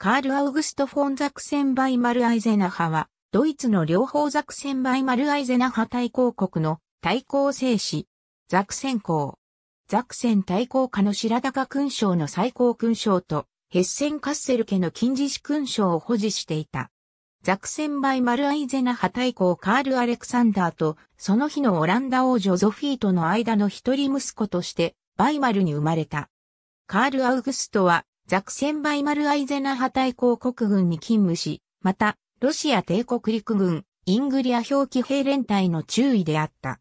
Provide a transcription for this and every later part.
カール・アウグスト・フォン・ザクセン・バイマル・アイゼナハは、ドイツの両方ザクセン・バイマル・アイゼナハ対抗国の対抗制止。ザクセン公。ザクセン対抗下の白高勲章の最高勲章と、ヘッセン・カッセル家の金似子勲章を保持していた。ザクセン・バイマル・アイゼナハ対抗カール・アレクサンダーと、その日のオランダ王女ゾフィーとの間の一人息子として、バイマルに生まれた。カール・アウグストは、ザクセンバイマルアイゼナハ大公国軍に勤務し、また、ロシア帝国陸軍、イングリア表記兵連隊の中尉であった。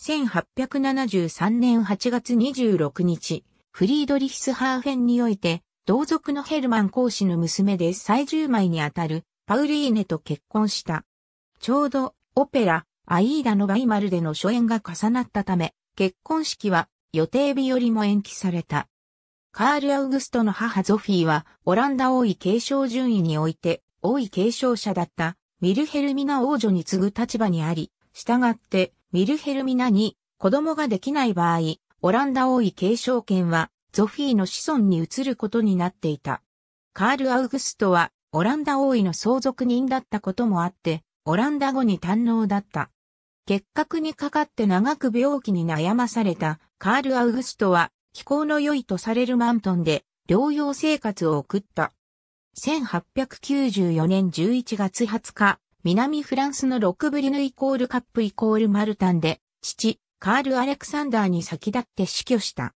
1873年8月26日、フリードリヒスハーフェンにおいて、同族のヘルマン公子の娘で最重枚にあたるパウリーネと結婚した。ちょうどオペラ、アイーダのバイマルでの初演が重なったため、結婚式は予定日よりも延期された。カール・アウグストの母ゾフィーは、オランダ王位継承順位において、王位継承者だったミルヘルミナ王女に次ぐ立場にあり、従ってミルヘルミナに子供ができない場合、オランダ王位継承権はゾフィーの子孫に移ることになっていた。カール・アウグストはオランダ王位の相続人だったこともあって、オランダ語に堪能だった。結核にかかって長く病気に悩まされたカール・アウグストは気候の良いとされるマントンで療養生活を送った。1894年11月20日、南フランスのロックブリヌイコールカップイコールマルタンで、父、カール・アレクサンダーに先立って死去した。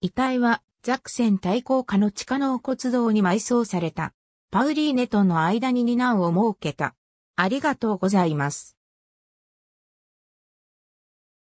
遺体は、ザクセン対抗下の地下の骨堂に埋葬された。パウリーネとの間に二男を設けた。ありがとうございます。